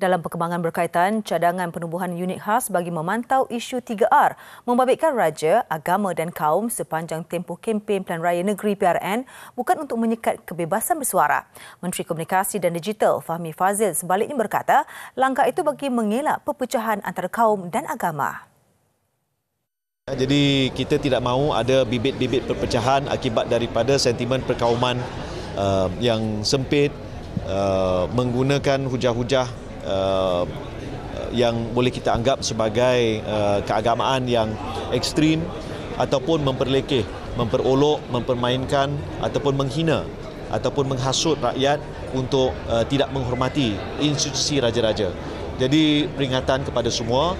Dalam perkembangan berkaitan, cadangan penubuhan unit khas bagi memantau isu 3R membabitkan raja, agama dan kaum sepanjang tempoh kempen plan Raya Negeri PRN bukan untuk menyekat kebebasan bersuara. Menteri Komunikasi dan Digital Fahmi Fazil sebaliknya berkata, langkah itu bagi mengelak perpecahan antara kaum dan agama. Jadi kita tidak mahu ada bibit-bibit perpecahan akibat daripada sentimen perkauman uh, yang sempit uh, menggunakan hujah-hujah Uh, yang boleh kita anggap sebagai uh, keagamaan yang ekstrim ataupun memperlekeh, memperolok, mempermainkan ataupun menghina ataupun menghasut rakyat untuk uh, tidak menghormati institusi raja-raja. Jadi peringatan kepada semua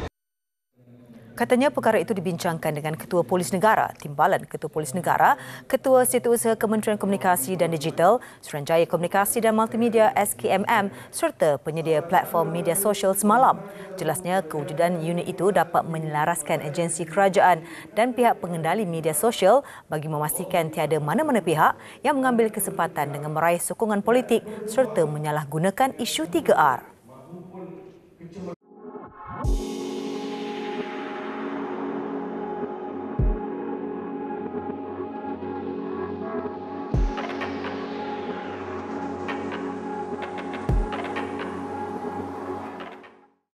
Katanya perkara itu dibincangkan dengan Ketua Polis Negara, Timbalan Ketua Polis Negara, Ketua Setiausaha Kementerian Komunikasi dan Digital, Seranjaya Komunikasi dan Multimedia SKMM serta penyedia platform media sosial semalam. Jelasnya kewujudan unit itu dapat menyelaraskan agensi kerajaan dan pihak pengendali media sosial bagi memastikan tiada mana-mana pihak yang mengambil kesempatan dengan meraih sokongan politik serta menyalahgunakan isu 3R.